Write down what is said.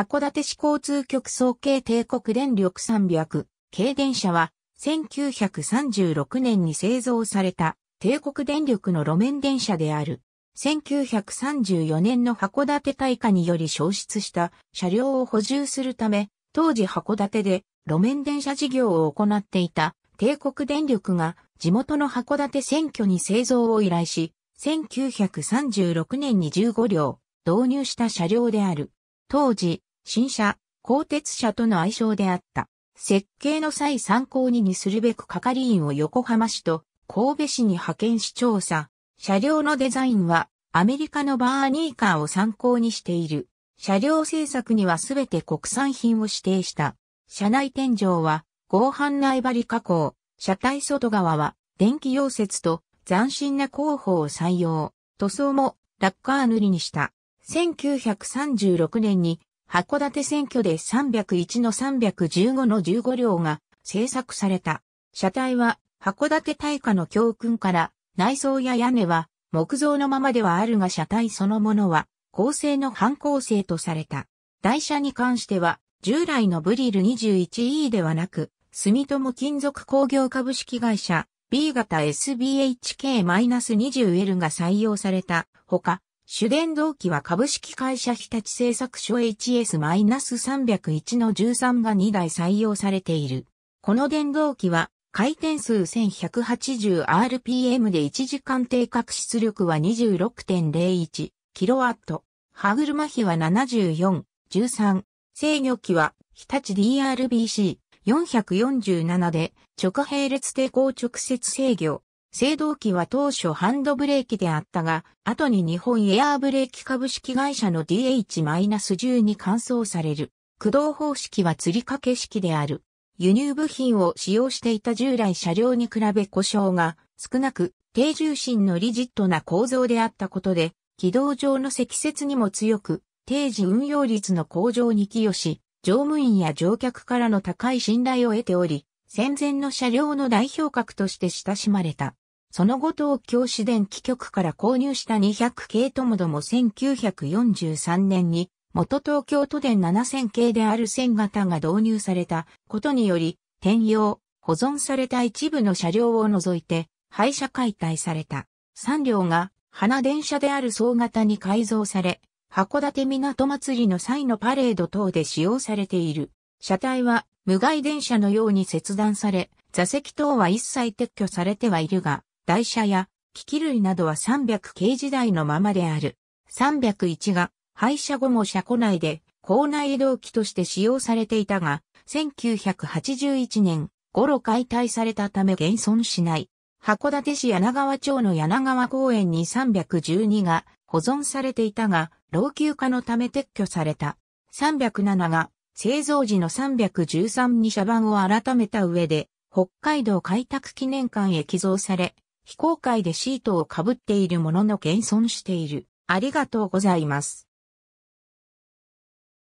函館市交通局総計帝国電力300系電車は1936年に製造された帝国電力の路面電車である。1934年の函館大火により消失した車両を補充するため、当時函館で路面電車事業を行っていた帝国電力が地元の函館選挙に製造を依頼し、1936年に15両導入した車両である。当時、新車、鋼鉄車との愛称であった。設計の際参考ににするべく係員を横浜市と神戸市に派遣し調査。車両のデザインはアメリカのバーニーカーを参考にしている。車両製作にはすべて国産品を指定した。車内天井は合板内張り加工。車体外側は電気溶接と斬新な工法を採用。塗装もラッカー塗りにした。1936年に函館選挙で301の315の15両が製作された。車体は函館大火の教訓から内装や屋根は木造のままではあるが車体そのものは構成の反構成とされた。台車に関しては従来のブリル 21E ではなく住友金属工業株式会社 B 型 SBHK-20L が採用されたほか、主電動機は株式会社日立製作所 HS-301 の13が2台採用されている。この電動機は回転数 1180rpm で1時間定格出力は 26.01kW。歯車比は74、13。制御機は日立 DRBC447 で直並列抵抗直接制御。制動機は当初ハンドブレーキであったが、後に日本エアーブレーキ株式会社の DH-10 に換装される。駆動方式は吊り掛け式である。輸入部品を使用していた従来車両に比べ故障が少なく、低重心のリジットな構造であったことで、軌道上の積雪にも強く、定時運用率の向上に寄与し、乗務員や乗客からの高い信頼を得ており、戦前の車両の代表格として親しまれた。その後東京市電機局から購入した200系ともども1943年に元東京都電7000系である1000型が導入されたことにより転用、保存された一部の車両を除いて廃車解体された。3両が花電車である総型に改造され、函館港祭りの際のパレード等で使用されている。車体は無害電車のように切断され、座席等は一切撤去されてはいるが、台車や機器類などは300系時代のままである。301が廃車後も車庫内で校内移動機として使用されていたが、1981年頃解体されたため現存しない。函館市柳川町の柳川公園に312が保存されていたが、老朽化のため撤去された。307が製造時の313に車番を改めた上で、北海道開拓記念館へ寄贈され、非公開でシートを被っているものの現存している。ありがとうございます。